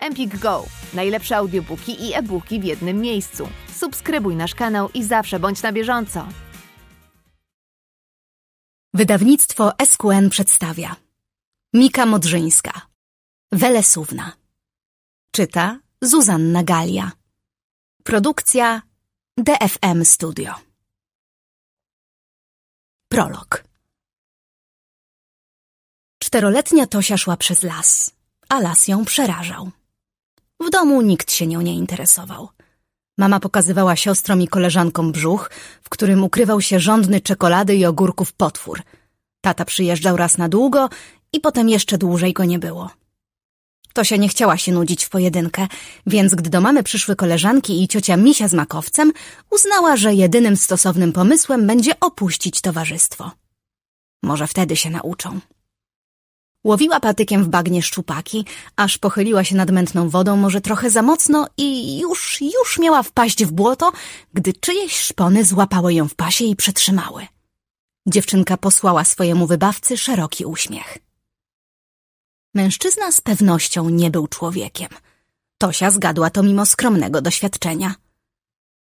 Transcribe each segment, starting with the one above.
Empik Go. Najlepsze audiobooki i e-booki w jednym miejscu. Subskrybuj nasz kanał i zawsze bądź na bieżąco. Wydawnictwo SQN przedstawia Mika Modrzyńska Welesówna Czyta Zuzanna Galia Produkcja DFM Studio Prolog Czteroletnia Tosia szła przez las, a las ją przerażał. W domu nikt się nią nie interesował. Mama pokazywała siostrom i koleżankom brzuch, w którym ukrywał się żądny czekolady i ogórków potwór. Tata przyjeżdżał raz na długo i potem jeszcze dłużej go nie było. Tosia nie chciała się nudzić w pojedynkę, więc gdy do mamy przyszły koleżanki i ciocia Misia z makowcem, uznała, że jedynym stosownym pomysłem będzie opuścić towarzystwo. Może wtedy się nauczą. Łowiła patykiem w bagnie szczupaki, aż pochyliła się nad mętną wodą może trochę za mocno i już, już miała wpaść w błoto, gdy czyjeś szpony złapały ją w pasie i przetrzymały. Dziewczynka posłała swojemu wybawcy szeroki uśmiech. Mężczyzna z pewnością nie był człowiekiem. Tosia zgadła to mimo skromnego doświadczenia.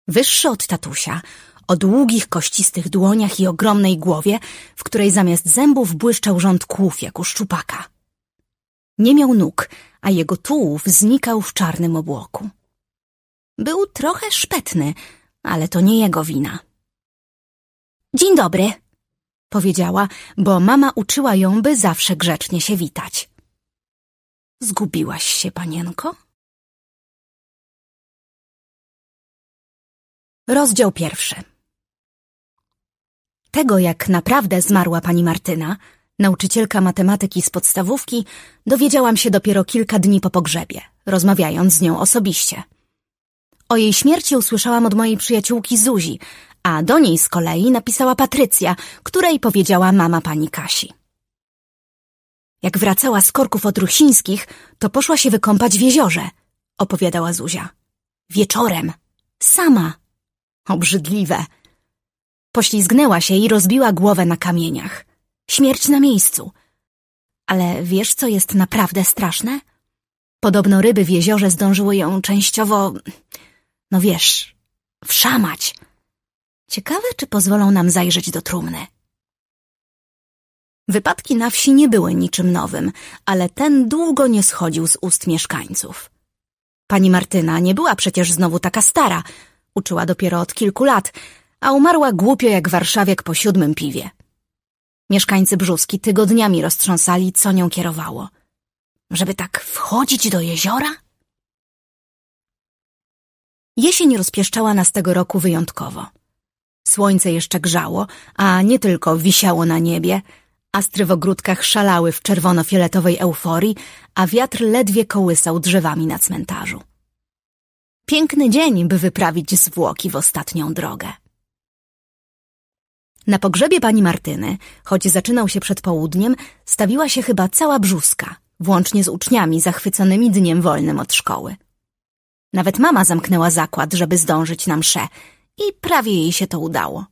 Wyższy od tatusia, o długich, kościstych dłoniach i ogromnej głowie, w której zamiast zębów błyszczał rząd kłów jak u szczupaka. Nie miał nóg, a jego tułów znikał w czarnym obłoku. Był trochę szpetny, ale to nie jego wina. Dzień dobry, powiedziała, bo mama uczyła ją, by zawsze grzecznie się witać. Zgubiłaś się, panienko? Rozdział pierwszy tego, jak naprawdę zmarła pani Martyna, nauczycielka matematyki z podstawówki, dowiedziałam się dopiero kilka dni po pogrzebie, rozmawiając z nią osobiście. O jej śmierci usłyszałam od mojej przyjaciółki Zuzi, a do niej z kolei napisała Patrycja, której powiedziała mama pani Kasi. Jak wracała z korków od Rusińskich, to poszła się wykąpać w jeziorze, opowiadała Zuzia. Wieczorem. Sama. Obrzydliwe. Poślizgnęła się i rozbiła głowę na kamieniach. Śmierć na miejscu. Ale wiesz, co jest naprawdę straszne? Podobno ryby w jeziorze zdążyły ją częściowo, no wiesz, wszamać. Ciekawe, czy pozwolą nam zajrzeć do trumny. Wypadki na wsi nie były niczym nowym, ale ten długo nie schodził z ust mieszkańców. Pani Martyna nie była przecież znowu taka stara, uczyła dopiero od kilku lat, a umarła głupio jak warszawiek po siódmym piwie. Mieszkańcy Brzuski tygodniami roztrząsali, co nią kierowało. Żeby tak wchodzić do jeziora? Jesień rozpieszczała nas tego roku wyjątkowo. Słońce jeszcze grzało, a nie tylko wisiało na niebie, astry w ogródkach szalały w czerwono-fioletowej euforii, a wiatr ledwie kołysał drzewami na cmentarzu. Piękny dzień, by wyprawić zwłoki w ostatnią drogę. Na pogrzebie pani Martyny, choć zaczynał się przed południem, stawiła się chyba cała brzuska, włącznie z uczniami zachwyconymi dniem wolnym od szkoły. Nawet mama zamknęła zakład, żeby zdążyć na msze i prawie jej się to udało.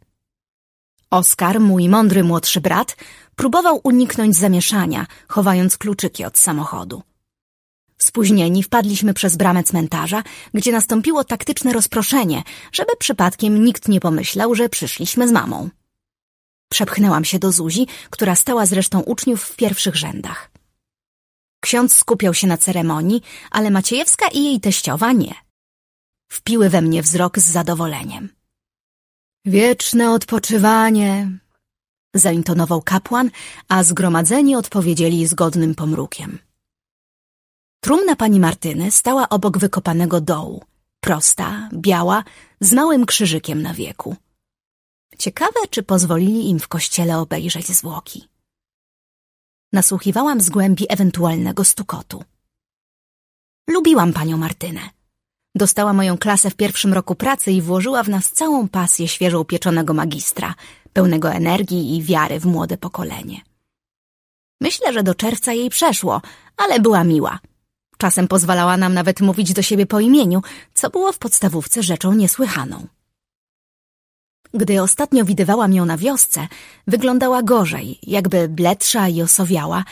Oskar, mój mądry młodszy brat, próbował uniknąć zamieszania, chowając kluczyki od samochodu. Spóźnieni wpadliśmy przez bramę cmentarza, gdzie nastąpiło taktyczne rozproszenie, żeby przypadkiem nikt nie pomyślał, że przyszliśmy z mamą. Przepchnęłam się do Zuzi, która stała z resztą uczniów w pierwszych rzędach. Ksiądz skupiał się na ceremonii, ale Maciejewska i jej teściowa nie. Wpiły we mnie wzrok z zadowoleniem. Wieczne odpoczywanie, zaintonował kapłan, a zgromadzeni odpowiedzieli zgodnym pomrukiem. Trumna pani Martyny stała obok wykopanego dołu, prosta, biała, z małym krzyżykiem na wieku. Ciekawe, czy pozwolili im w kościele obejrzeć zwłoki. Nasłuchiwałam z głębi ewentualnego stukotu. Lubiłam panią Martynę. Dostała moją klasę w pierwszym roku pracy i włożyła w nas całą pasję świeżo upieczonego magistra, pełnego energii i wiary w młode pokolenie. Myślę, że do czerwca jej przeszło, ale była miła. Czasem pozwalała nam nawet mówić do siebie po imieniu, co było w podstawówce rzeczą niesłychaną. Gdy ostatnio widywałam ją na wiosce, wyglądała gorzej, jakby bledsza i osowiała,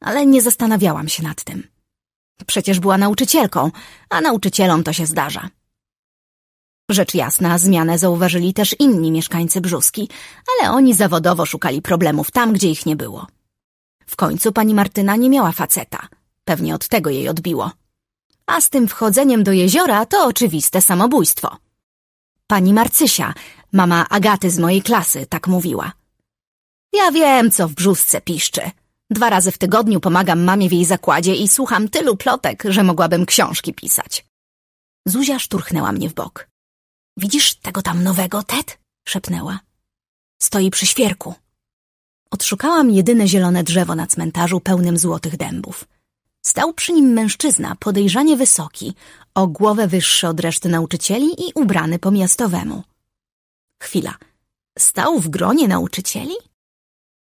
ale nie zastanawiałam się nad tym. Przecież była nauczycielką, a nauczycielom to się zdarza. Rzecz jasna, zmianę zauważyli też inni mieszkańcy Brzuski, ale oni zawodowo szukali problemów tam, gdzie ich nie było. W końcu pani Martyna nie miała faceta. Pewnie od tego jej odbiło. A z tym wchodzeniem do jeziora to oczywiste samobójstwo. Pani Marcysia, mama Agaty z mojej klasy, tak mówiła. Ja wiem, co w brzuszce piszczy. Dwa razy w tygodniu pomagam mamie w jej zakładzie i słucham tylu plotek, że mogłabym książki pisać. Zuzia szturchnęła mnie w bok. Widzisz tego tam nowego, Ted? szepnęła. Stoi przy świerku. Odszukałam jedyne zielone drzewo na cmentarzu pełnym złotych dębów. Stał przy nim mężczyzna, podejrzanie wysoki, o głowę wyższy od reszty nauczycieli i ubrany po miastowemu. Chwila. Stał w gronie nauczycieli?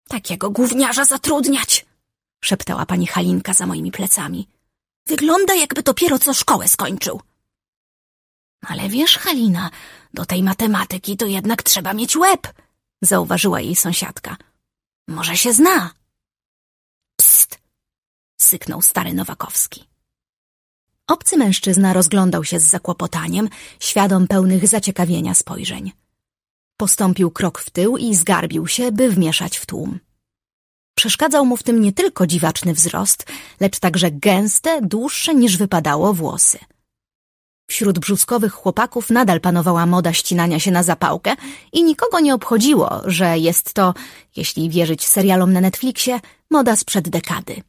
Takiego gówniarza zatrudniać! szeptała pani Halinka za moimi plecami. Wygląda, jakby dopiero co szkołę skończył. Ale wiesz, Halina, do tej matematyki to jednak trzeba mieć łeb, zauważyła jej sąsiadka. Może się zna. Psst, syknął stary Nowakowski. Obcy mężczyzna rozglądał się z zakłopotaniem, świadom pełnych zaciekawienia spojrzeń. Postąpił krok w tył i zgarbił się, by wmieszać w tłum. Przeszkadzał mu w tym nie tylko dziwaczny wzrost, lecz także gęste, dłuższe niż wypadało włosy. Wśród brzuskowych chłopaków nadal panowała moda ścinania się na zapałkę i nikogo nie obchodziło, że jest to, jeśli wierzyć serialom na Netflixie, moda sprzed dekady.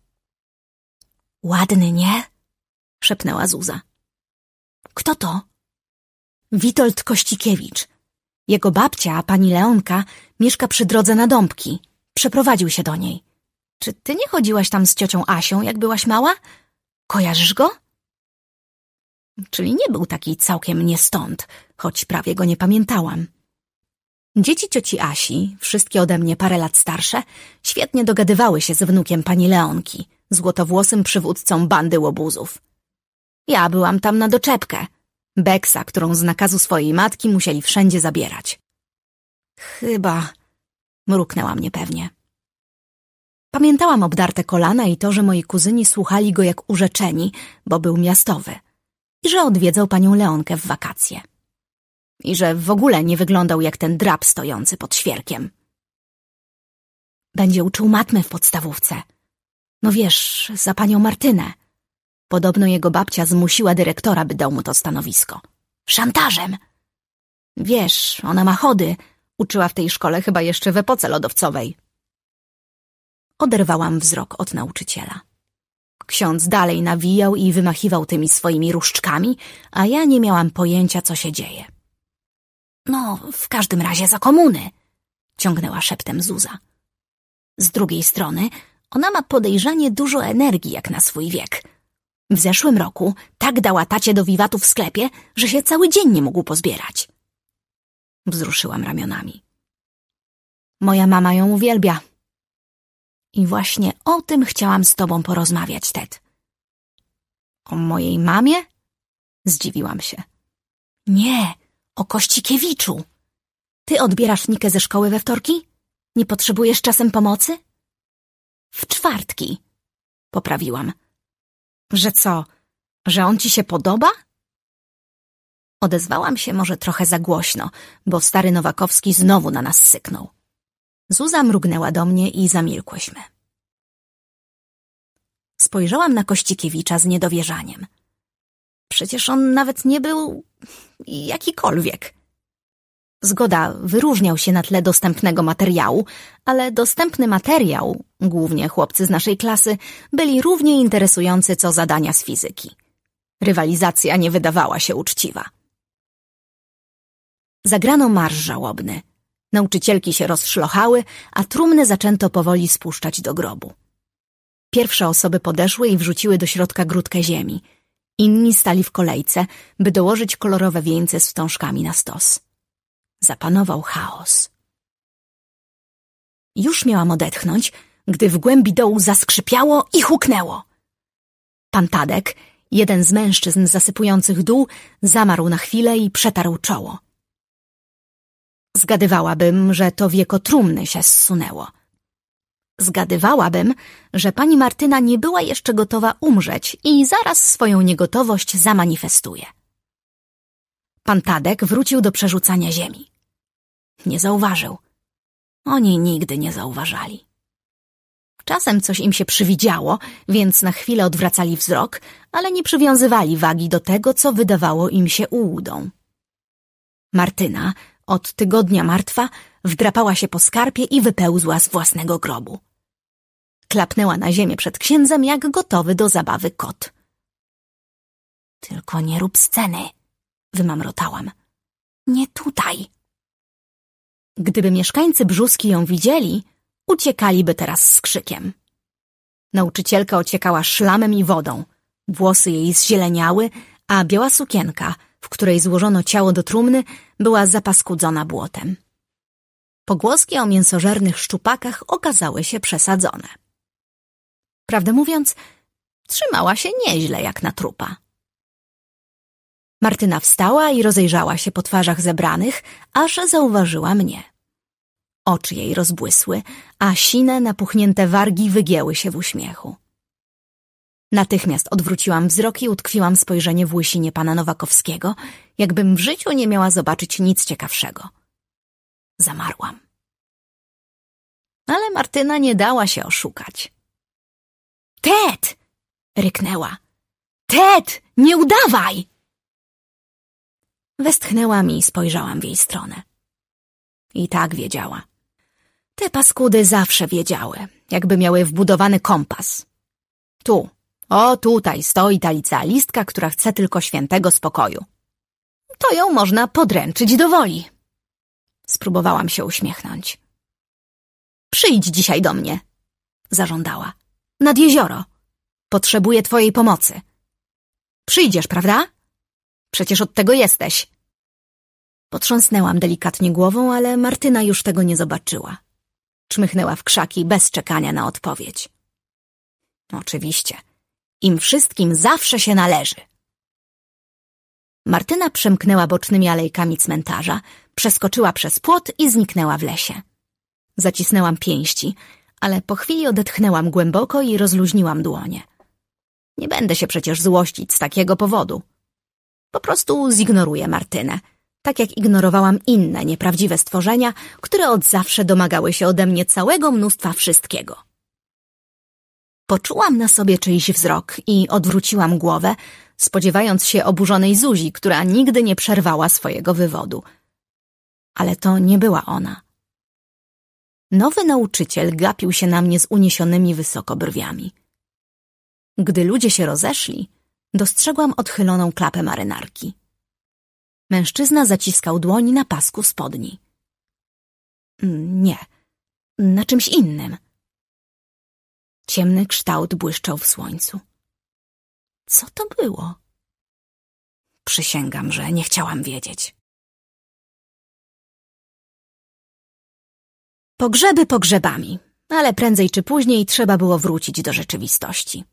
Ładny, nie? szepnęła Zuza. Kto to? Witold Kościkiewicz. Jego babcia, pani Leonka, mieszka przy drodze na Dąbki. Przeprowadził się do niej. Czy ty nie chodziłaś tam z ciocią Asią, jak byłaś mała? Kojarzysz go? Czyli nie był taki całkiem nie stąd, choć prawie go nie pamiętałam. Dzieci cioci Asi, wszystkie ode mnie parę lat starsze, świetnie dogadywały się z wnukiem pani Leonki złotowłosym przywódcą bandy łobuzów. Ja byłam tam na doczepkę. Beksa, którą z nakazu swojej matki musieli wszędzie zabierać. Chyba... mruknęłam niepewnie. Pamiętałam obdarte kolana i to, że moi kuzyni słuchali go jak urzeczeni, bo był miastowy. I że odwiedzał panią Leonkę w wakacje. I że w ogóle nie wyglądał jak ten drab stojący pod świerkiem. Będzie uczył matmy w podstawówce – no wiesz, za panią Martynę. Podobno jego babcia zmusiła dyrektora, by dał mu to stanowisko. Szantażem! Wiesz, ona ma chody. Uczyła w tej szkole chyba jeszcze w epoce lodowcowej. Oderwałam wzrok od nauczyciela. Ksiądz dalej nawijał i wymachiwał tymi swoimi różdżkami, a ja nie miałam pojęcia, co się dzieje. No, w każdym razie za komuny, ciągnęła szeptem Zuza. Z drugiej strony ona ma podejrzanie dużo energii jak na swój wiek. W zeszłym roku tak dała tacie do wiwatu w sklepie, że się cały dzień nie mógł pozbierać. Wzruszyłam ramionami. Moja mama ją uwielbia. I właśnie o tym chciałam z tobą porozmawiać, Ted. O mojej mamie? Zdziwiłam się. Nie, o Kościkiewiczu. Ty odbierasz Nikę ze szkoły we wtorki? Nie potrzebujesz czasem pomocy? W czwartki, poprawiłam. Że co, że on ci się podoba? Odezwałam się może trochę za głośno, bo stary Nowakowski znowu na nas syknął. Zuza mrugnęła do mnie i zamilkłyśmy. Spojrzałam na Kościkiewicza z niedowierzaniem. Przecież on nawet nie był jakikolwiek. Zgoda, wyróżniał się na tle dostępnego materiału, ale dostępny materiał, głównie chłopcy z naszej klasy, byli równie interesujący co zadania z fizyki. Rywalizacja nie wydawała się uczciwa. Zagrano marsz żałobny. Nauczycielki się rozszlochały, a trumny zaczęto powoli spuszczać do grobu. Pierwsze osoby podeszły i wrzuciły do środka grudkę ziemi. Inni stali w kolejce, by dołożyć kolorowe wieńce z wstążkami na stos zapanował chaos. Już miałam odetchnąć, gdy w głębi dołu zaskrzypiało i huknęło. Pan Tadek, jeden z mężczyzn zasypujących dół, zamarł na chwilę i przetarł czoło. Zgadywałabym, że to wieko trumny się zsunęło. Zgadywałabym, że pani Martyna nie była jeszcze gotowa umrzeć i zaraz swoją niegotowość zamanifestuje. Pan Tadek wrócił do przerzucania ziemi. Nie zauważył. Oni nigdy nie zauważali. Czasem coś im się przywidziało, więc na chwilę odwracali wzrok, ale nie przywiązywali wagi do tego, co wydawało im się ułudą. Martyna, od tygodnia martwa, wdrapała się po skarpie i wypełzła z własnego grobu. Klapnęła na ziemię przed księdzem, jak gotowy do zabawy kot. Tylko nie rób sceny, wymamrotałam. Nie tutaj. Gdyby mieszkańcy Brzuski ją widzieli, uciekaliby teraz z krzykiem. Nauczycielka ociekała szlamem i wodą. Włosy jej zzieleniały, a biała sukienka, w której złożono ciało do trumny, była zapaskudzona błotem. Pogłoski o mięsożernych szczupakach okazały się przesadzone. Prawdę mówiąc, trzymała się nieźle jak na trupa. Martyna wstała i rozejrzała się po twarzach zebranych, aż zauważyła mnie. Oczy jej rozbłysły, a sine, napuchnięte wargi wygięły się w uśmiechu. Natychmiast odwróciłam wzrok i utkwiłam spojrzenie w łysinie pana Nowakowskiego, jakbym w życiu nie miała zobaczyć nic ciekawszego. Zamarłam. Ale Martyna nie dała się oszukać. Ted! ryknęła. Ted, nie udawaj! Westchnęłam i spojrzałam w jej stronę. I tak wiedziała. Te paskudy zawsze wiedziały, jakby miały wbudowany kompas. Tu, o tutaj stoi ta licealistka, która chce tylko świętego spokoju. To ją można podręczyć do woli. Spróbowałam się uśmiechnąć. Przyjdź dzisiaj do mnie, zażądała. Nad jezioro. Potrzebuję twojej pomocy. Przyjdziesz, prawda? Przecież od tego jesteś. Potrząsnęłam delikatnie głową, ale Martyna już tego nie zobaczyła. Czmychnęła w krzaki bez czekania na odpowiedź. Oczywiście. Im wszystkim zawsze się należy. Martyna przemknęła bocznymi alejkami cmentarza, przeskoczyła przez płot i zniknęła w lesie. Zacisnęłam pięści, ale po chwili odetchnęłam głęboko i rozluźniłam dłonie. Nie będę się przecież złościć z takiego powodu. Po prostu zignoruję Martynę, tak jak ignorowałam inne nieprawdziwe stworzenia, które od zawsze domagały się ode mnie całego mnóstwa wszystkiego. Poczułam na sobie czyjś wzrok i odwróciłam głowę, spodziewając się oburzonej Zuzi, która nigdy nie przerwała swojego wywodu. Ale to nie była ona. Nowy nauczyciel gapił się na mnie z uniesionymi wysoko brwiami. Gdy ludzie się rozeszli, dostrzegłam odchyloną klapę marynarki. Mężczyzna zaciskał dłoni na pasku spodni. Mm, nie, na czymś innym. Ciemny kształt błyszczał w słońcu. Co to było? Przysięgam, że nie chciałam wiedzieć. Pogrzeby pogrzebami, ale prędzej czy później trzeba było wrócić do rzeczywistości.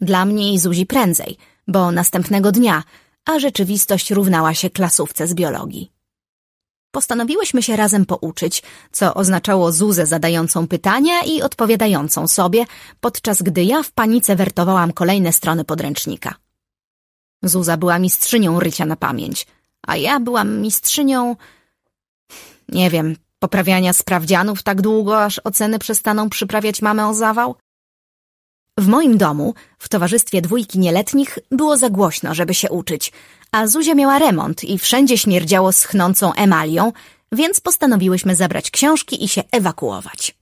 Dla mnie i Zuzi prędzej, bo następnego dnia, a rzeczywistość równała się klasówce z biologii. Postanowiłyśmy się razem pouczyć, co oznaczało Zuzę zadającą pytania i odpowiadającą sobie, podczas gdy ja w panice wertowałam kolejne strony podręcznika. Zuza była mistrzynią rycia na pamięć, a ja byłam mistrzynią... Nie wiem, poprawiania sprawdzianów tak długo, aż oceny przestaną przyprawiać mamę o zawał? W moim domu, w towarzystwie dwójki nieletnich, było za głośno, żeby się uczyć, a Zuzia miała remont i wszędzie śmierdziało schnącą emalią, więc postanowiłyśmy zabrać książki i się ewakuować.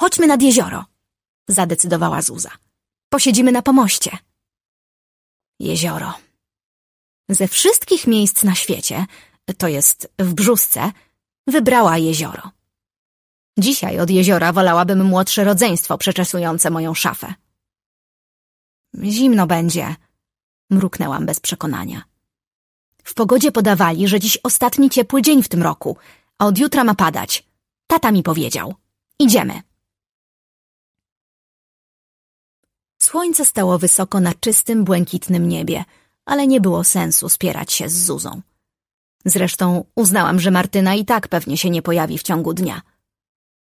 Chodźmy nad jezioro, zadecydowała Zuza. Posiedzimy na pomoście. Jezioro. Ze wszystkich miejsc na świecie, to jest w Brzusce, wybrała jezioro. Dzisiaj od jeziora wolałabym młodsze rodzeństwo przeczesujące moją szafę. Zimno będzie, mruknęłam bez przekonania. W pogodzie podawali, że dziś ostatni ciepły dzień w tym roku, a od jutra ma padać. Tata mi powiedział. Idziemy. Słońce stało wysoko na czystym, błękitnym niebie, ale nie było sensu spierać się z Zuzą. Zresztą uznałam, że Martyna i tak pewnie się nie pojawi w ciągu dnia.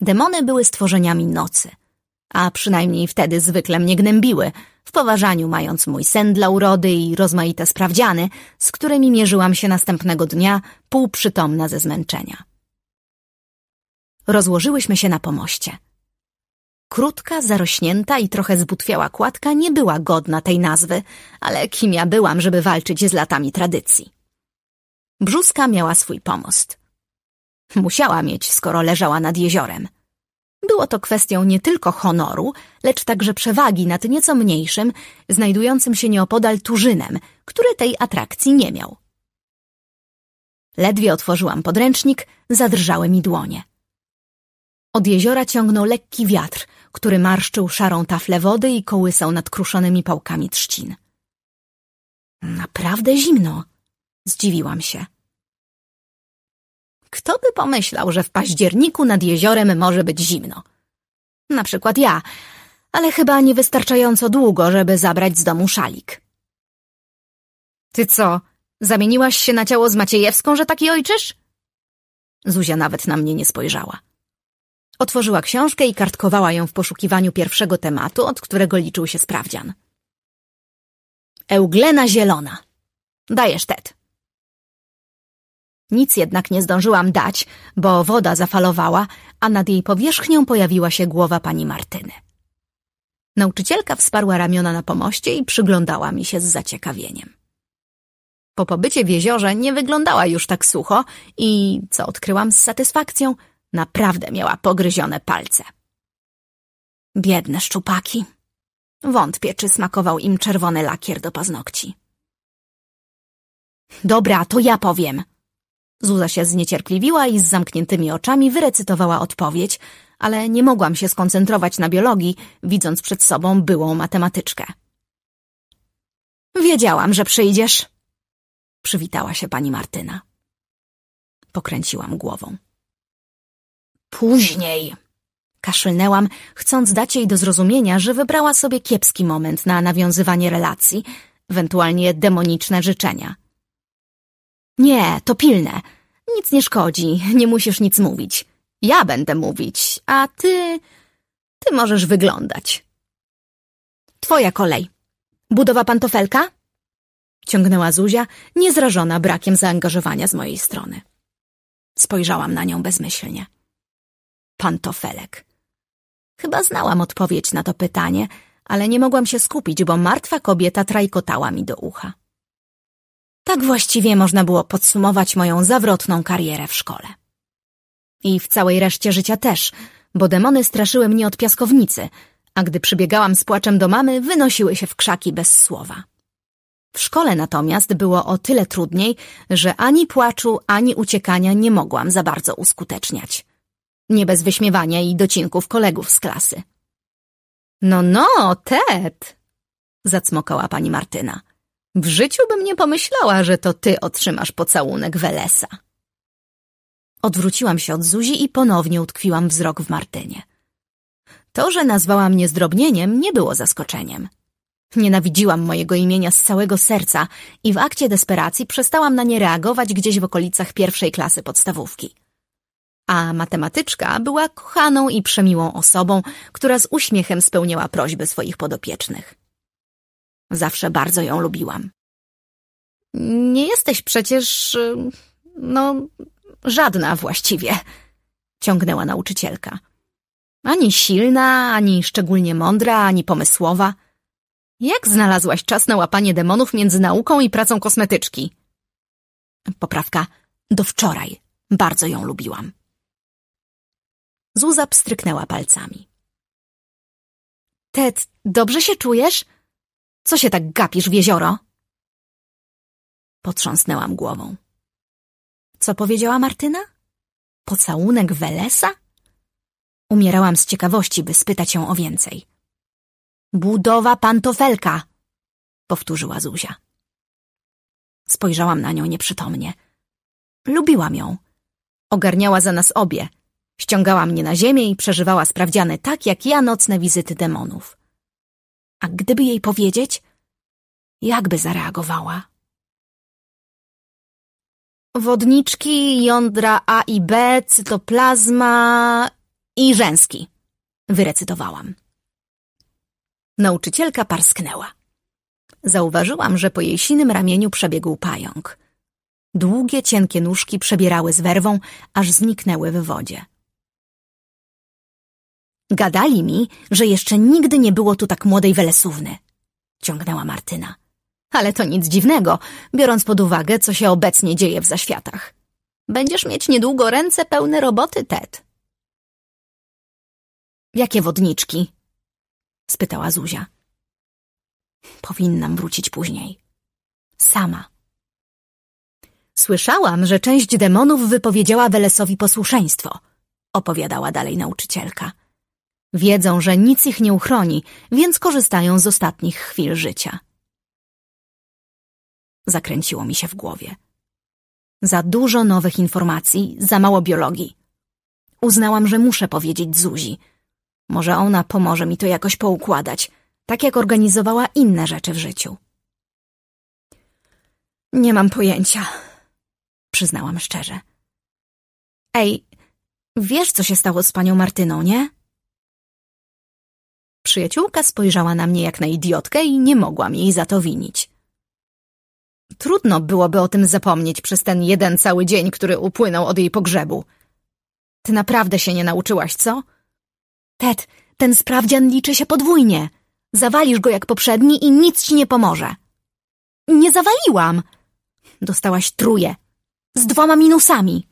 Demony były stworzeniami nocy, a przynajmniej wtedy zwykle mnie gnębiły, w poważaniu mając mój sen dla urody i rozmaite sprawdziany, z którymi mierzyłam się następnego dnia, półprzytomna ze zmęczenia. Rozłożyłyśmy się na pomoście. Krótka, zarośnięta i trochę zbutwiała kładka nie była godna tej nazwy, ale kim ja byłam, żeby walczyć z latami tradycji. Brzuska miała swój pomost. Musiała mieć, skoro leżała nad jeziorem. Było to kwestią nie tylko honoru, lecz także przewagi nad nieco mniejszym, znajdującym się nieopodal Turzynem, który tej atrakcji nie miał. Ledwie otworzyłam podręcznik, zadrżały mi dłonie. Od jeziora ciągnął lekki wiatr, który marszczył szarą taflę wody i kołysał nad kruszonymi pałkami trzcin. Naprawdę zimno, zdziwiłam się. Kto by pomyślał, że w październiku nad jeziorem może być zimno? Na przykład ja, ale chyba niewystarczająco długo, żeby zabrać z domu szalik. Ty co, zamieniłaś się na ciało z Maciejewską, że taki ojczysz? Zuzia nawet na mnie nie spojrzała. Otworzyła książkę i kartkowała ją w poszukiwaniu pierwszego tematu, od którego liczył się sprawdzian. Euglena Zielona. Dajesz, tet. Nic jednak nie zdążyłam dać, bo woda zafalowała, a nad jej powierzchnią pojawiła się głowa pani Martyny. Nauczycielka wsparła ramiona na pomoście i przyglądała mi się z zaciekawieniem. Po pobycie w jeziorze nie wyglądała już tak sucho i, co odkryłam z satysfakcją, naprawdę miała pogryzione palce. Biedne szczupaki. Wątpię, czy smakował im czerwony lakier do paznokci. Dobra, to ja powiem, Zuza się zniecierpliwiła i z zamkniętymi oczami wyrecytowała odpowiedź, ale nie mogłam się skoncentrować na biologii, widząc przed sobą byłą matematyczkę. Wiedziałam, że przyjdziesz. Przywitała się pani Martyna. Pokręciłam głową. Później! kaszlnęłam, chcąc dać jej do zrozumienia, że wybrała sobie kiepski moment na nawiązywanie relacji, ewentualnie demoniczne życzenia. Nie, to pilne. Nic nie szkodzi, nie musisz nic mówić. Ja będę mówić, a ty... Ty możesz wyglądać. Twoja kolej. Budowa pantofelka? Ciągnęła Zuzia, niezrażona brakiem zaangażowania z mojej strony. Spojrzałam na nią bezmyślnie. Pantofelek. Chyba znałam odpowiedź na to pytanie, ale nie mogłam się skupić, bo martwa kobieta trajkotała mi do ucha. Tak właściwie można było podsumować moją zawrotną karierę w szkole. I w całej reszcie życia też, bo demony straszyły mnie od piaskownicy, a gdy przybiegałam z płaczem do mamy, wynosiły się w krzaki bez słowa. W szkole natomiast było o tyle trudniej, że ani płaczu, ani uciekania nie mogłam za bardzo uskuteczniać. Nie bez wyśmiewania i docinków kolegów z klasy. No, no, Ted! zacmokała pani Martyna. W życiu bym nie pomyślała, że to ty otrzymasz pocałunek Welesa. Odwróciłam się od Zuzi i ponownie utkwiłam wzrok w Martynie. To, że nazwała mnie zdrobnieniem, nie było zaskoczeniem. Nienawidziłam mojego imienia z całego serca i w akcie desperacji przestałam na nie reagować gdzieś w okolicach pierwszej klasy podstawówki. A matematyczka była kochaną i przemiłą osobą, która z uśmiechem spełniała prośby swoich podopiecznych. Zawsze bardzo ją lubiłam. Nie jesteś przecież. Y, no. żadna właściwie, ciągnęła nauczycielka. Ani silna, ani szczególnie mądra, ani pomysłowa. Jak znalazłaś czas na łapanie demonów między nauką i pracą kosmetyczki? Poprawka. Do wczoraj. Bardzo ją lubiłam. Zuza pstryknęła palcami. Ted, dobrze się czujesz? Co się tak gapisz w jezioro? Potrząsnęłam głową. Co powiedziała Martyna? Pocałunek Welesa? Umierałam z ciekawości, by spytać ją o więcej. Budowa pantofelka, powtórzyła Zuzia. Spojrzałam na nią nieprzytomnie. Lubiłam ją. Ogarniała za nas obie. Ściągała mnie na ziemię i przeżywała sprawdziany tak, jak ja nocne wizyty demonów. A gdyby jej powiedzieć, jakby zareagowała? Wodniczki, jądra A i B, cytoplazma i rzęski, wyrecytowałam. Nauczycielka parsknęła. Zauważyłam, że po jej sinym ramieniu przebiegł pająk. Długie, cienkie nóżki przebierały z werwą, aż zniknęły w wodzie. Gadali mi, że jeszcze nigdy nie było tu tak młodej welesówny. Ciągnęła Martyna. Ale to nic dziwnego, biorąc pod uwagę, co się obecnie dzieje w zaświatach. Będziesz mieć niedługo ręce pełne roboty, Ted. Jakie wodniczki? spytała Zuzia. Powinnam wrócić później. Sama. Słyszałam, że część demonów wypowiedziała Welesowi posłuszeństwo, opowiadała dalej nauczycielka. Wiedzą, że nic ich nie uchroni, więc korzystają z ostatnich chwil życia. Zakręciło mi się w głowie. Za dużo nowych informacji, za mało biologii. Uznałam, że muszę powiedzieć Zuzi. Może ona pomoże mi to jakoś poukładać, tak jak organizowała inne rzeczy w życiu. Nie mam pojęcia, przyznałam szczerze. Ej, wiesz, co się stało z panią Martyną, nie? Przyjaciółka spojrzała na mnie jak na idiotkę i nie mogłam jej za to winić. Trudno byłoby o tym zapomnieć przez ten jeden cały dzień, który upłynął od jej pogrzebu. Ty naprawdę się nie nauczyłaś, co? Ted, ten sprawdzian liczy się podwójnie. Zawalisz go jak poprzedni i nic ci nie pomoże. Nie zawaliłam. Dostałaś truje. Z dwoma minusami.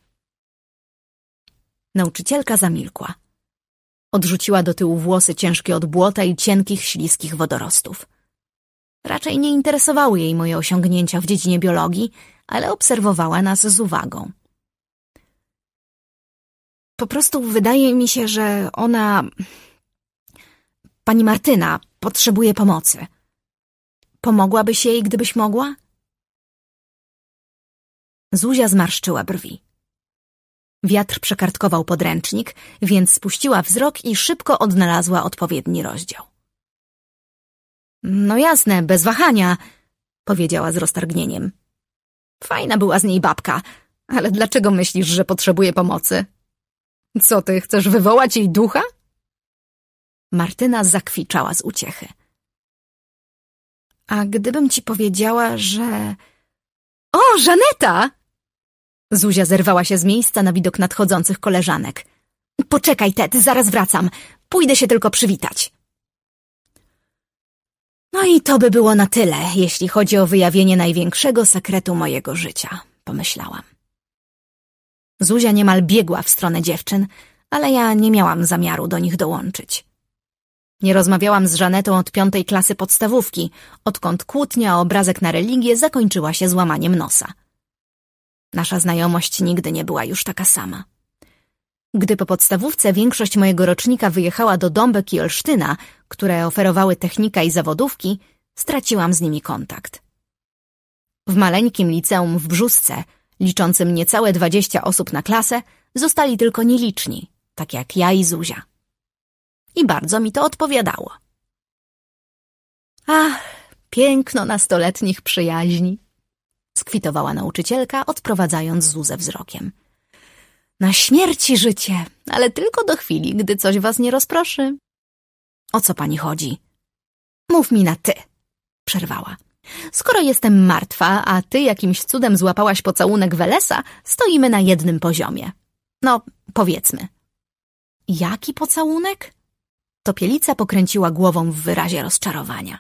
Nauczycielka zamilkła. Odrzuciła do tyłu włosy ciężkie od błota i cienkich, śliskich wodorostów. Raczej nie interesowały jej moje osiągnięcia w dziedzinie biologii, ale obserwowała nas z uwagą. Po prostu wydaje mi się, że ona... Pani Martyna potrzebuje pomocy. Pomogłabyś jej, gdybyś mogła? Zuzia zmarszczyła brwi. Wiatr przekartkował podręcznik, więc spuściła wzrok i szybko odnalazła odpowiedni rozdział. No jasne, bez wahania, powiedziała z roztargnieniem. Fajna była z niej babka, ale dlaczego myślisz, że potrzebuje pomocy? Co ty, chcesz wywołać jej ducha? Martyna zakwiczała z uciechy. A gdybym ci powiedziała, że... O, Żaneta! Zuzia zerwała się z miejsca na widok nadchodzących koleżanek. Poczekaj, Ted, zaraz wracam. Pójdę się tylko przywitać. No i to by było na tyle, jeśli chodzi o wyjawienie największego sekretu mojego życia, pomyślałam. Zuzia niemal biegła w stronę dziewczyn, ale ja nie miałam zamiaru do nich dołączyć. Nie rozmawiałam z Żanetą od piątej klasy podstawówki, odkąd kłótnia o obrazek na religię zakończyła się złamaniem nosa. Nasza znajomość nigdy nie była już taka sama. Gdy po podstawówce większość mojego rocznika wyjechała do Dąbek i Olsztyna, które oferowały technika i zawodówki, straciłam z nimi kontakt. W maleńkim liceum w Brzusce, liczącym niecałe dwadzieścia osób na klasę, zostali tylko nieliczni, tak jak ja i Zuzia. I bardzo mi to odpowiadało. Ach, piękno nastoletnich przyjaźni skwitowała nauczycielka, odprowadzając Zuzę wzrokiem. Na śmierci życie, ale tylko do chwili, gdy coś was nie rozproszy. O co pani chodzi? Mów mi na ty, przerwała. Skoro jestem martwa, a ty jakimś cudem złapałaś pocałunek Welesa, stoimy na jednym poziomie. No, powiedzmy. Jaki pocałunek? Topielica pokręciła głową w wyrazie rozczarowania.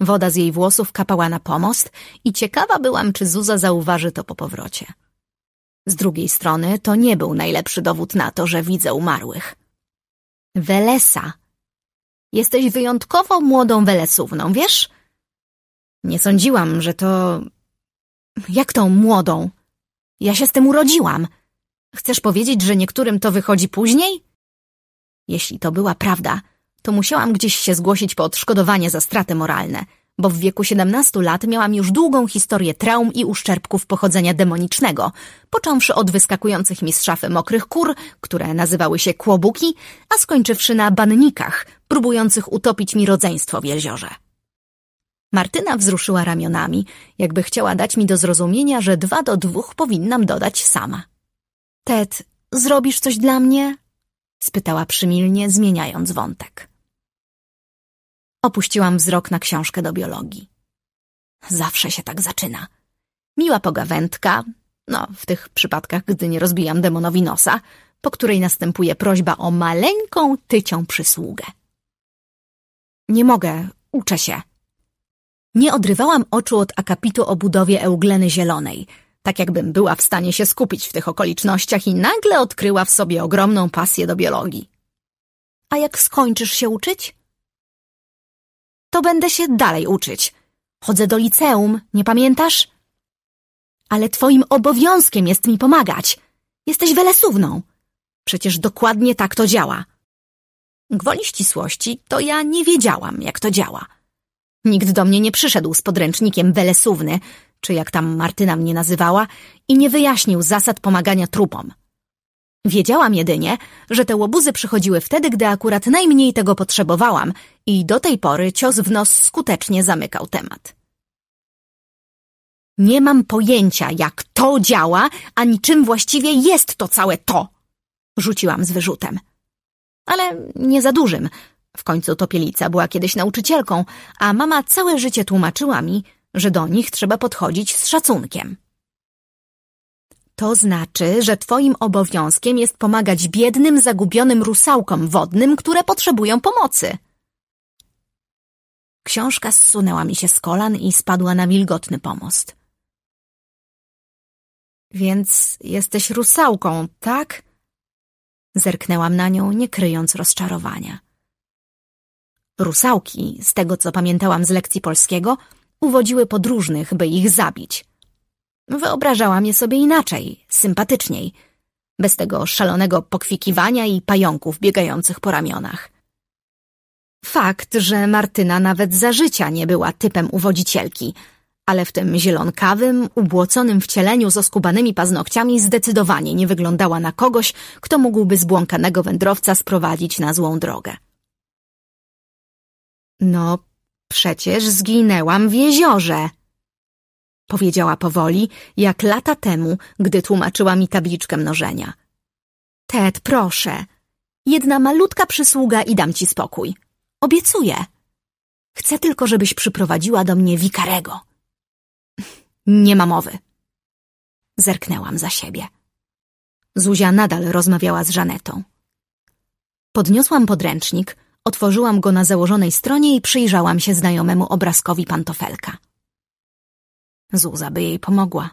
Woda z jej włosów kapała na pomost i ciekawa byłam, czy Zuza zauważy to po powrocie. Z drugiej strony to nie był najlepszy dowód na to, że widzę umarłych. Welesa. Jesteś wyjątkowo młodą welesówną, wiesz? Nie sądziłam, że to... Jak tą młodą? Ja się z tym urodziłam. Chcesz powiedzieć, że niektórym to wychodzi później? Jeśli to była prawda, to musiałam gdzieś się zgłosić po odszkodowanie za straty moralne, bo w wieku 17 lat miałam już długą historię traum i uszczerbków pochodzenia demonicznego, począwszy od wyskakujących mi z szafy mokrych kur, które nazywały się kłobuki, a skończywszy na bannikach, próbujących utopić mi rodzeństwo w jeziorze. Martyna wzruszyła ramionami, jakby chciała dać mi do zrozumienia, że dwa do dwóch powinnam dodać sama. Ted, zrobisz coś dla mnie? spytała przymilnie, zmieniając wątek. Opuściłam wzrok na książkę do biologii. Zawsze się tak zaczyna. Miła pogawędka, no w tych przypadkach, gdy nie rozbijam demonowi nosa, po której następuje prośba o maleńką tycią przysługę. Nie mogę, uczę się. Nie odrywałam oczu od akapitu o budowie Eugleny Zielonej, tak jakbym była w stanie się skupić w tych okolicznościach i nagle odkryła w sobie ogromną pasję do biologii. A jak skończysz się uczyć? to będę się dalej uczyć. Chodzę do liceum, nie pamiętasz? Ale twoim obowiązkiem jest mi pomagać. Jesteś welesówną. Przecież dokładnie tak to działa. Gwoli ścisłości to ja nie wiedziałam, jak to działa. Nikt do mnie nie przyszedł z podręcznikiem welesówny, czy jak tam Martyna mnie nazywała, i nie wyjaśnił zasad pomagania trupom. Wiedziałam jedynie, że te łobuzy przychodziły wtedy, gdy akurat najmniej tego potrzebowałam i do tej pory cios w nos skutecznie zamykał temat. Nie mam pojęcia, jak to działa, ani czym właściwie jest to całe to, rzuciłam z wyrzutem. Ale nie za dużym. W końcu Topielica była kiedyś nauczycielką, a mama całe życie tłumaczyła mi, że do nich trzeba podchodzić z szacunkiem. To znaczy, że twoim obowiązkiem jest pomagać biednym, zagubionym rusałkom wodnym, które potrzebują pomocy. Książka zsunęła mi się z kolan i spadła na wilgotny pomost. Więc jesteś rusałką, tak? Zerknęłam na nią, nie kryjąc rozczarowania. Rusałki, z tego co pamiętałam z lekcji polskiego, uwodziły podróżnych, by ich zabić. Wyobrażałam je sobie inaczej, sympatyczniej, bez tego szalonego pokwikiwania i pająków biegających po ramionach. Fakt, że Martyna nawet za życia nie była typem uwodzicielki, ale w tym zielonkawym, ubłoconym wcieleniu z oskubanymi paznokciami zdecydowanie nie wyglądała na kogoś, kto mógłby zbłąkanego wędrowca sprowadzić na złą drogę. No, przecież zginęłam w jeziorze, powiedziała powoli, jak lata temu, gdy tłumaczyła mi tabliczkę mnożenia. Ted, proszę. Jedna malutka przysługa i dam ci spokój. Obiecuję. Chcę tylko, żebyś przyprowadziła do mnie wikarego. Nie ma mowy. Zerknęłam za siebie. Zuzia nadal rozmawiała z Żanetą. Podniosłam podręcznik, otworzyłam go na założonej stronie i przyjrzałam się znajomemu obrazkowi pantofelka. Zuza by jej pomogła.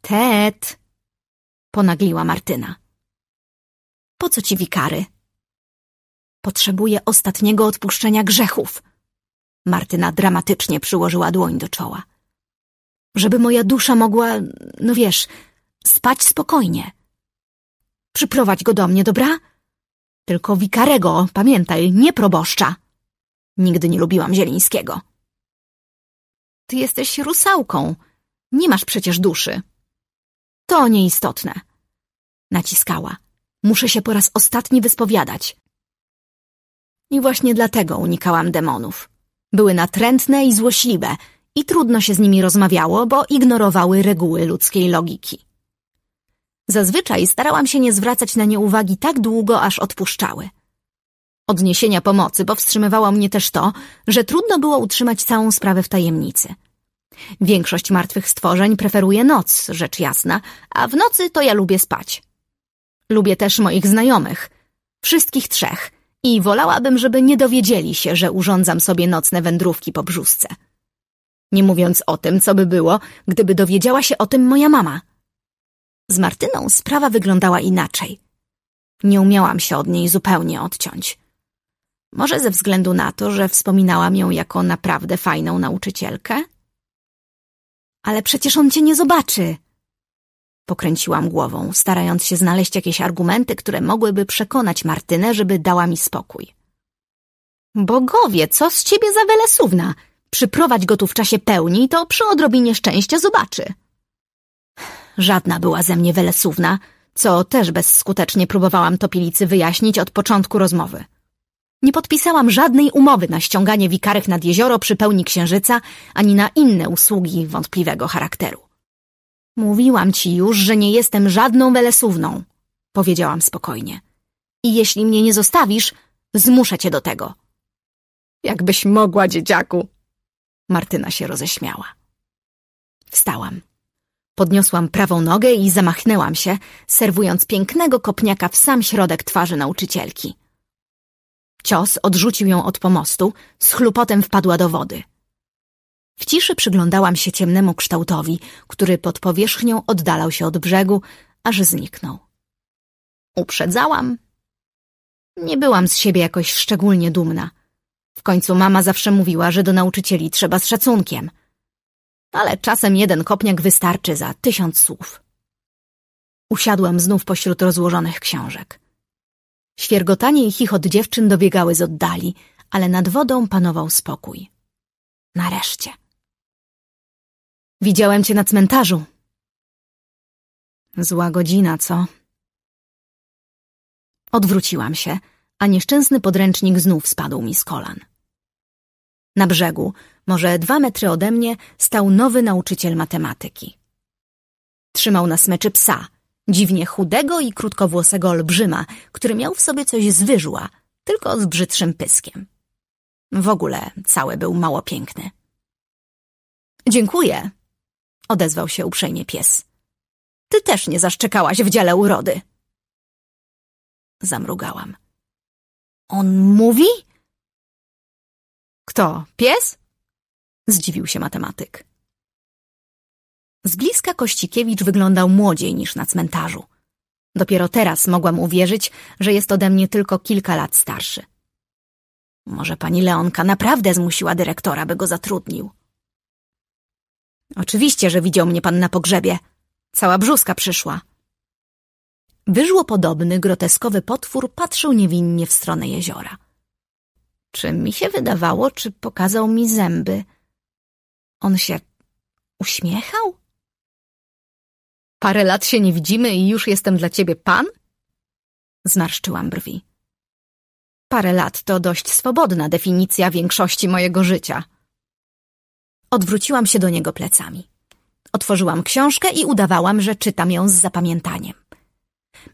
Ted! Ponagliła Martyna. Po co ci wikary? Potrzebuję ostatniego odpuszczenia grzechów. Martyna dramatycznie przyłożyła dłoń do czoła. Żeby moja dusza mogła, no wiesz, spać spokojnie. Przyprowadź go do mnie, dobra? Tylko wikarego, pamiętaj, nie proboszcza. Nigdy nie lubiłam Zielińskiego. Ty jesteś rusałką. Nie masz przecież duszy. To nieistotne. Naciskała. Muszę się po raz ostatni wyspowiadać. I właśnie dlatego unikałam demonów. Były natrętne i złośliwe i trudno się z nimi rozmawiało, bo ignorowały reguły ludzkiej logiki. Zazwyczaj starałam się nie zwracać na nie uwagi tak długo, aż odpuszczały – Odniesienia pomocy powstrzymywało mnie też to, że trudno było utrzymać całą sprawę w tajemnicy. Większość martwych stworzeń preferuje noc, rzecz jasna, a w nocy to ja lubię spać. Lubię też moich znajomych, wszystkich trzech, i wolałabym, żeby nie dowiedzieli się, że urządzam sobie nocne wędrówki po brzuszce. Nie mówiąc o tym, co by było, gdyby dowiedziała się o tym moja mama. Z Martyną sprawa wyglądała inaczej. Nie umiałam się od niej zupełnie odciąć. Może ze względu na to, że wspominałam ją jako naprawdę fajną nauczycielkę? Ale przecież on cię nie zobaczy! Pokręciłam głową, starając się znaleźć jakieś argumenty, które mogłyby przekonać Martynę, żeby dała mi spokój. Bogowie, co z ciebie za welesówna! Przyprowadź go tu w czasie pełni i to przy odrobinie szczęścia zobaczy. Żadna była ze mnie welesówna, co też bezskutecznie próbowałam topilicy wyjaśnić od początku rozmowy. Nie podpisałam żadnej umowy na ściąganie wikarych nad jezioro przy pełni księżyca, ani na inne usługi wątpliwego charakteru. Mówiłam ci już, że nie jestem żadną belesówną, powiedziałam spokojnie. I jeśli mnie nie zostawisz, zmuszę cię do tego. Jakbyś mogła, dzieciaku. Martyna się roześmiała. Wstałam. Podniosłam prawą nogę i zamachnęłam się, serwując pięknego kopniaka w sam środek twarzy nauczycielki. Cios odrzucił ją od pomostu, z chlupotem wpadła do wody. W ciszy przyglądałam się ciemnemu kształtowi, który pod powierzchnią oddalał się od brzegu, aż zniknął. Uprzedzałam. Nie byłam z siebie jakoś szczególnie dumna. W końcu mama zawsze mówiła, że do nauczycieli trzeba z szacunkiem. Ale czasem jeden kopniak wystarczy za tysiąc słów. Usiadłam znów pośród rozłożonych książek. Świergotanie i chichot dziewczyn dobiegały z oddali, ale nad wodą panował spokój. Nareszcie. Widziałem cię na cmentarzu. Zła godzina, co? Odwróciłam się, a nieszczęsny podręcznik znów spadł mi z kolan. Na brzegu, może dwa metry ode mnie, stał nowy nauczyciel matematyki. Trzymał na smyczy psa, Dziwnie chudego i krótkowłosego olbrzyma, który miał w sobie coś z wyżła, tylko z brzydszym pyskiem. W ogóle cały był mało piękny. Dziękuję, odezwał się uprzejmie pies. Ty też nie zaszczekałaś w dziale urody. Zamrugałam. On mówi? Kto? Pies? Zdziwił się matematyk. Z bliska Kościkiewicz wyglądał młodziej niż na cmentarzu. Dopiero teraz mogłam uwierzyć, że jest ode mnie tylko kilka lat starszy. Może pani Leonka naprawdę zmusiła dyrektora, by go zatrudnił. Oczywiście, że widział mnie pan na pogrzebie. Cała brzuska przyszła. Wyżłopodobny, groteskowy potwór patrzył niewinnie w stronę jeziora. Czy mi się wydawało, czy pokazał mi zęby? On się uśmiechał? Parę lat się nie widzimy i już jestem dla ciebie pan? Zmarszczyłam brwi. Parę lat to dość swobodna definicja większości mojego życia. Odwróciłam się do niego plecami. Otworzyłam książkę i udawałam, że czytam ją z zapamiętaniem.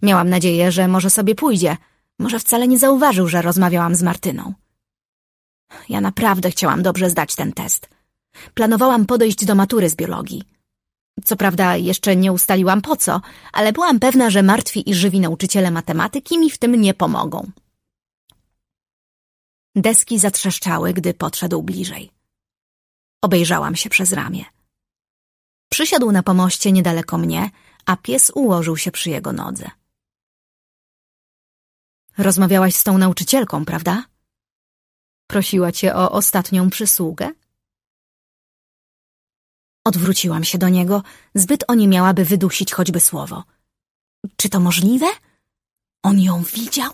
Miałam nadzieję, że może sobie pójdzie. Może wcale nie zauważył, że rozmawiałam z Martyną. Ja naprawdę chciałam dobrze zdać ten test. Planowałam podejść do matury z biologii. Co prawda jeszcze nie ustaliłam po co, ale byłam pewna, że martwi i żywi nauczyciele matematyki mi w tym nie pomogą. Deski zatrzeszczały, gdy podszedł bliżej. Obejrzałam się przez ramię. Przysiadł na pomoście niedaleko mnie, a pies ułożył się przy jego nodze. Rozmawiałaś z tą nauczycielką, prawda? Prosiła cię o ostatnią przysługę? Odwróciłam się do niego, zbyt oniemiała, miałaby wydusić choćby słowo. Czy to możliwe? On ją widział?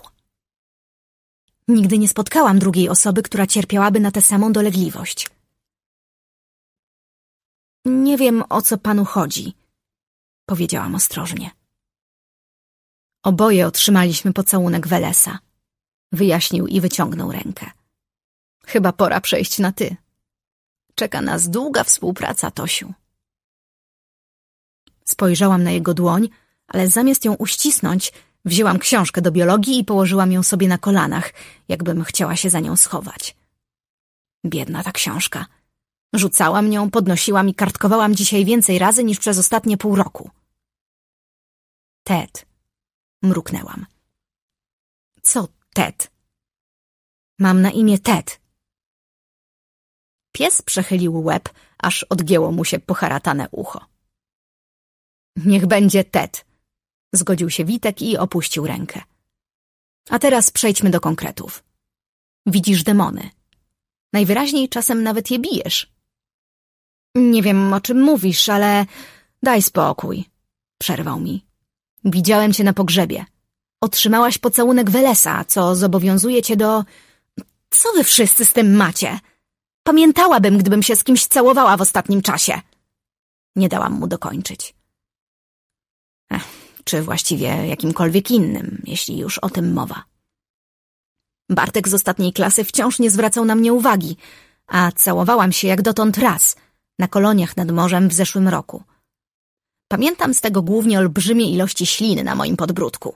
Nigdy nie spotkałam drugiej osoby, która cierpiałaby na tę samą dolegliwość. Nie wiem, o co panu chodzi, powiedziałam ostrożnie. Oboje otrzymaliśmy pocałunek Welesa. Wyjaśnił i wyciągnął rękę. Chyba pora przejść na ty. Czeka nas długa współpraca, Tosiu. Spojrzałam na jego dłoń, ale zamiast ją uścisnąć, wzięłam książkę do biologii i położyłam ją sobie na kolanach, jakbym chciała się za nią schować. Biedna ta książka. Rzucałam nią, podnosiłam i kartkowałam dzisiaj więcej razy niż przez ostatnie pół roku. Ted. Mruknęłam. Co Ted? Mam na imię Ted, Pies przechylił łeb, aż odgięło mu się poharatane ucho. Niech będzie Ted, zgodził się Witek i opuścił rękę. A teraz przejdźmy do konkretów. Widzisz demony. Najwyraźniej czasem nawet je bijesz. Nie wiem, o czym mówisz, ale daj spokój, przerwał mi. Widziałem cię na pogrzebie. Otrzymałaś pocałunek Welesa, co zobowiązuje cię do... Co wy wszyscy z tym macie? Pamiętałabym, gdybym się z kimś całowała w ostatnim czasie. Nie dałam mu dokończyć. Ech, czy właściwie jakimkolwiek innym, jeśli już o tym mowa. Bartek z ostatniej klasy wciąż nie zwracał na mnie uwagi, a całowałam się jak dotąd raz, na koloniach nad morzem w zeszłym roku. Pamiętam z tego głównie olbrzymie ilości śliny na moim podbródku.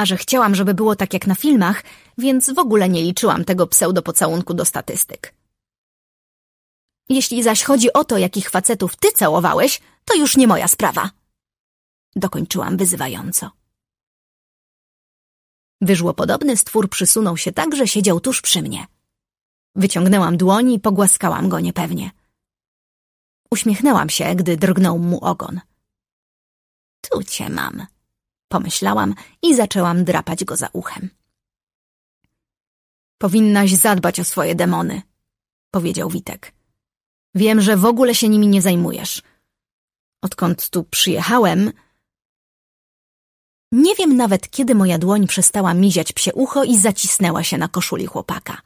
A że chciałam, żeby było tak jak na filmach, więc w ogóle nie liczyłam tego pseudopocałunku do statystyk. Jeśli zaś chodzi o to, jakich facetów ty całowałeś, to już nie moja sprawa. Dokończyłam wyzywająco. Wyżłopodobny stwór przysunął się tak, że siedział tuż przy mnie. Wyciągnęłam dłoń i pogłaskałam go niepewnie. Uśmiechnęłam się, gdy drgnął mu ogon. Tu cię mam, pomyślałam i zaczęłam drapać go za uchem. Powinnaś zadbać o swoje demony, powiedział Witek. Wiem, że w ogóle się nimi nie zajmujesz. Odkąd tu przyjechałem... Nie wiem nawet, kiedy moja dłoń przestała miziać psie ucho i zacisnęła się na koszuli chłopaka.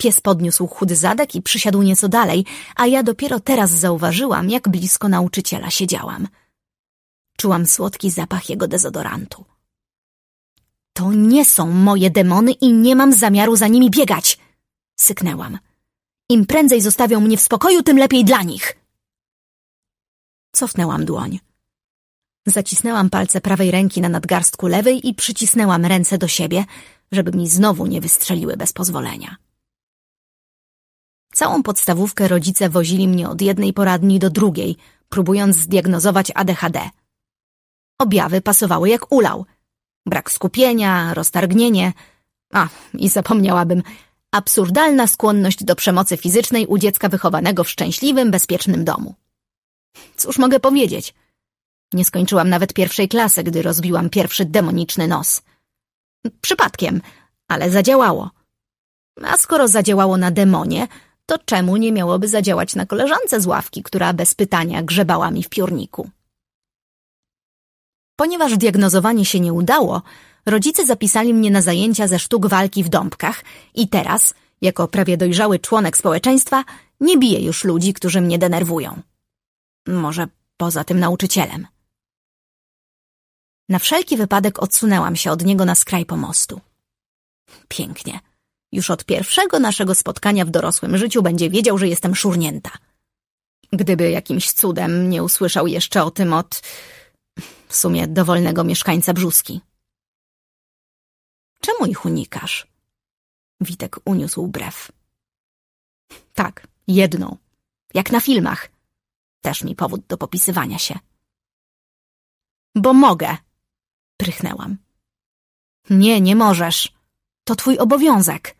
Pies podniósł chudy zadek i przysiadł nieco dalej, a ja dopiero teraz zauważyłam, jak blisko nauczyciela siedziałam. Czułam słodki zapach jego dezodorantu. To nie są moje demony i nie mam zamiaru za nimi biegać! Syknęłam. Im prędzej zostawią mnie w spokoju, tym lepiej dla nich. Cofnęłam dłoń. Zacisnęłam palce prawej ręki na nadgarstku lewej i przycisnęłam ręce do siebie, żeby mi znowu nie wystrzeliły bez pozwolenia. Całą podstawówkę rodzice wozili mnie od jednej poradni do drugiej, próbując zdiagnozować ADHD. Objawy pasowały jak ulał. Brak skupienia, roztargnienie, a i zapomniałabym, absurdalna skłonność do przemocy fizycznej u dziecka wychowanego w szczęśliwym, bezpiecznym domu. Cóż mogę powiedzieć? Nie skończyłam nawet pierwszej klasy, gdy rozbiłam pierwszy demoniczny nos. Przypadkiem, ale zadziałało. A skoro zadziałało na demonie, to czemu nie miałoby zadziałać na koleżance z ławki, która bez pytania grzebała mi w piórniku? Ponieważ diagnozowanie się nie udało, rodzice zapisali mnie na zajęcia ze sztuk walki w dąbkach i teraz, jako prawie dojrzały członek społeczeństwa, nie biję już ludzi, którzy mnie denerwują. Może poza tym nauczycielem. Na wszelki wypadek odsunęłam się od niego na skraj pomostu. Pięknie. Już od pierwszego naszego spotkania w dorosłym życiu będzie wiedział, że jestem szurnięta. Gdyby jakimś cudem nie usłyszał jeszcze o tym od w sumie dowolnego mieszkańca Brzuski. Czemu ich unikasz? Witek uniósł brew. Tak, jedną. Jak na filmach. Też mi powód do popisywania się. Bo mogę, prychnęłam. Nie, nie możesz. To twój obowiązek.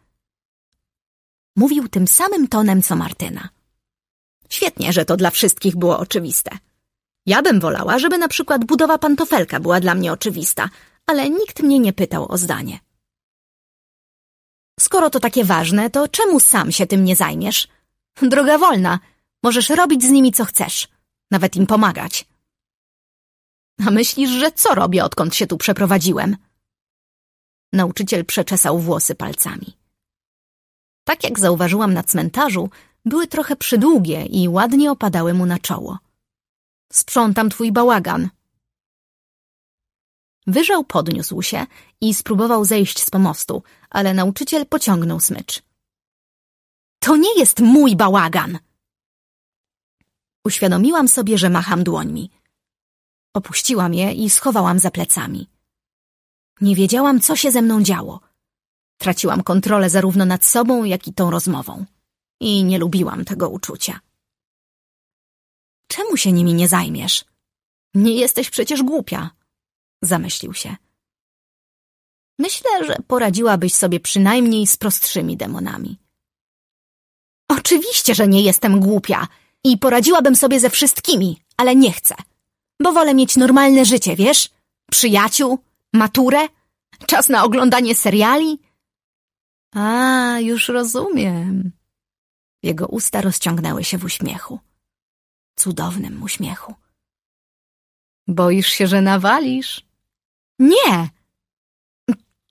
Mówił tym samym tonem co Martyna. Świetnie, że to dla wszystkich było oczywiste. Ja bym wolała, żeby na przykład budowa pantofelka była dla mnie oczywista, ale nikt mnie nie pytał o zdanie. Skoro to takie ważne, to czemu sam się tym nie zajmiesz? Droga wolna, możesz robić z nimi co chcesz, nawet im pomagać. A myślisz, że co robię, odkąd się tu przeprowadziłem? Nauczyciel przeczesał włosy palcami. Tak jak zauważyłam na cmentarzu, były trochę przydługie i ładnie opadały mu na czoło. Sprzątam twój bałagan, Wyżał podniósł się i spróbował zejść z pomostu, ale nauczyciel pociągnął smycz. To nie jest mój bałagan! Uświadomiłam sobie, że macham dłońmi. Opuściłam je i schowałam za plecami. Nie wiedziałam, co się ze mną działo. Traciłam kontrolę zarówno nad sobą, jak i tą rozmową. I nie lubiłam tego uczucia. Czemu się nimi nie zajmiesz? Nie jesteś przecież głupia. Zamyślił się. Myślę, że poradziłabyś sobie przynajmniej z prostszymi demonami. Oczywiście, że nie jestem głupia i poradziłabym sobie ze wszystkimi, ale nie chcę. Bo wolę mieć normalne życie, wiesz? Przyjaciół, maturę, czas na oglądanie seriali. A, już rozumiem. Jego usta rozciągnęły się w uśmiechu. Cudownym uśmiechu. Boisz się, że nawalisz? Nie!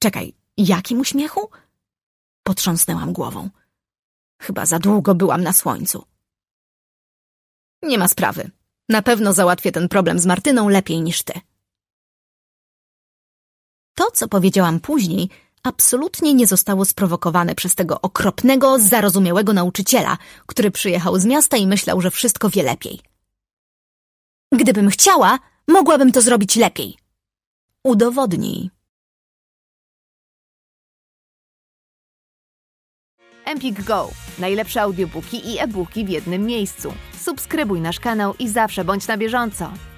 Czekaj, jakim uśmiechu? Potrząsnęłam głową. Chyba za długo byłam na słońcu. Nie ma sprawy. Na pewno załatwię ten problem z Martyną lepiej niż ty. To, co powiedziałam później, absolutnie nie zostało sprowokowane przez tego okropnego, zarozumiałego nauczyciela, który przyjechał z miasta i myślał, że wszystko wie lepiej. Gdybym chciała, mogłabym to zrobić lepiej. Udowodnij. Empik Go. Najlepsze audiobooki i e-booki w jednym miejscu. Subskrybuj nasz kanał i zawsze bądź na bieżąco.